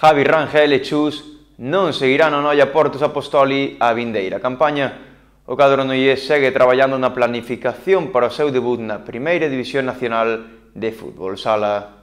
Javi Rangel e Chus non seguirán o Noia Portos Apostoli a vindeira campaña. O cadro Noie segue traballando na planificación para o seu debut na Primeira División Nacional de Fútbol Sala.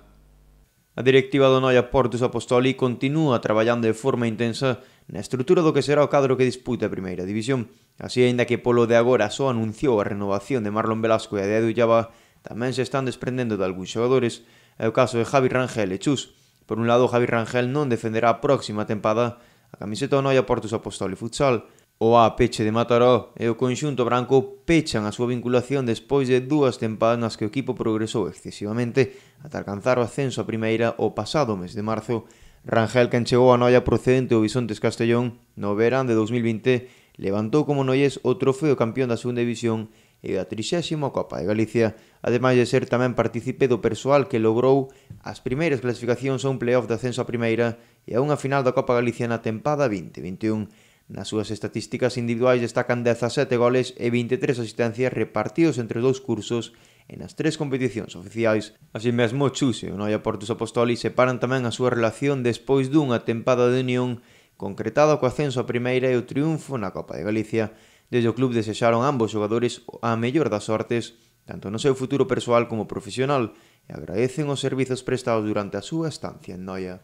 A directiva do Noia Portos Apostoli continúa traballando de forma intensa na estrutura do que será o cadro que disputa a Primeira División. Así, aínda que polo de agora só anunciou a renovación de Marlon Velasco e a de Edu Llava, tamén se están desprendendo de algúns xogadores. É o caso de Javi Rangel e Chus, Por un lado, Javi Rangel non defenderá a próxima tempada a camiseta noia Portus Apostoli Futsal. O A peche de Mataró e o conxunto branco pechan a súa vinculación despois de dúas tempadas nas que o equipo progresou excesivamente ata alcanzar o ascenso a primeira o pasado mes de marzo. Rangel, que chegou a noia procedente do Bisontes Castellón no verán de 2020, levantou como noies o trofeo campeón da segunda división e a 30 Copa de Galicia, ademais de ser tamén partícipe do persoal que logrou as primeiras clasificacións a un playoff de ascenso a primeira e a unha final da Copa Galicia na tempada 2021. Nas súas estatísticas individuais destacan 17 goles e 23 asistencias repartidos entre os dous cursos en as tres competicións oficiais. Así mesmo, Chuse e o Noia Portus Apostoli separan tamén a súa relación despois dunha tempada de unión concretada co ascenso a primeira e o triunfo na Copa de Galicia. Desde o club desexaron ambos xogadores a mellor das sortes, tanto no seu futuro persoal como profesional, e agradecen os servizos prestados durante a súa estancia en Noia.